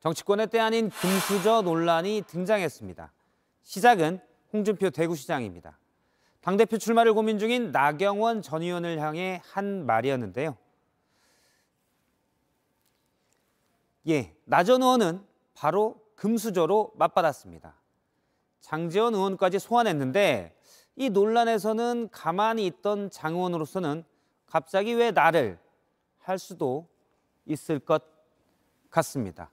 정치권의 때 아닌 금수저 논란이 등장했습니다. 시작은 홍준표 대구시장입니다. 당대표 출마를 고민 중인 나경원 전 의원을 향해 한 말이었는데요. 예, 나 전 의원은 바로 금수저로 맞받았습니다. 장재원 의원까지 소환했는데 이 논란에서는 가만히 있던 장 의원으로서는 갑자기 왜 나를 할 수도 있을 것 같습니다.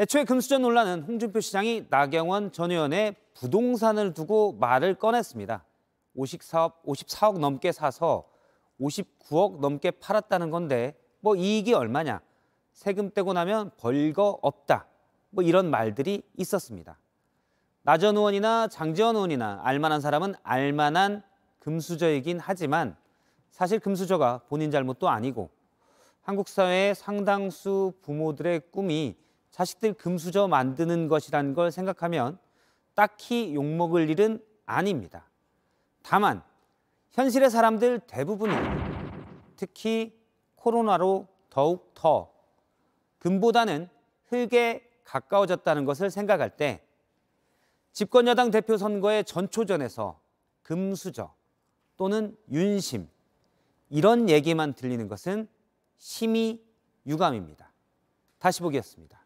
애초에 금수저 논란은 홍준표 시장이 나경원 전 의원의 부동산을 두고 말을 꺼냈습니다. 54억, 54억 넘게 사서 59억 넘게 팔았다는 건데 뭐 이익이 얼마냐. 세금 떼고 나면 벌거 없다. 뭐 이런 말들이 있었습니다. 나 전 의원이나 장재원 의원이나 알만한 사람은 알만한 금수저이긴 하지만 사실 금수저가 본인 잘못도 아니고 한국 사회의 상당수 부모들의 꿈이 자식들 금수저 만드는 것이라는걸 생각하면 딱히 욕먹을 일은 아닙니다. 다만 현실의 사람들 대부분이 특히 코로나로 더욱 더 금보다는 흙에 가까워졌다는 것을 생각할 때 집권 여당 대표 선거의 전초전에서 금수저 또는 윤심 이런 얘기만 들리는 것은 심히 유감입니다. 다시 보기습니다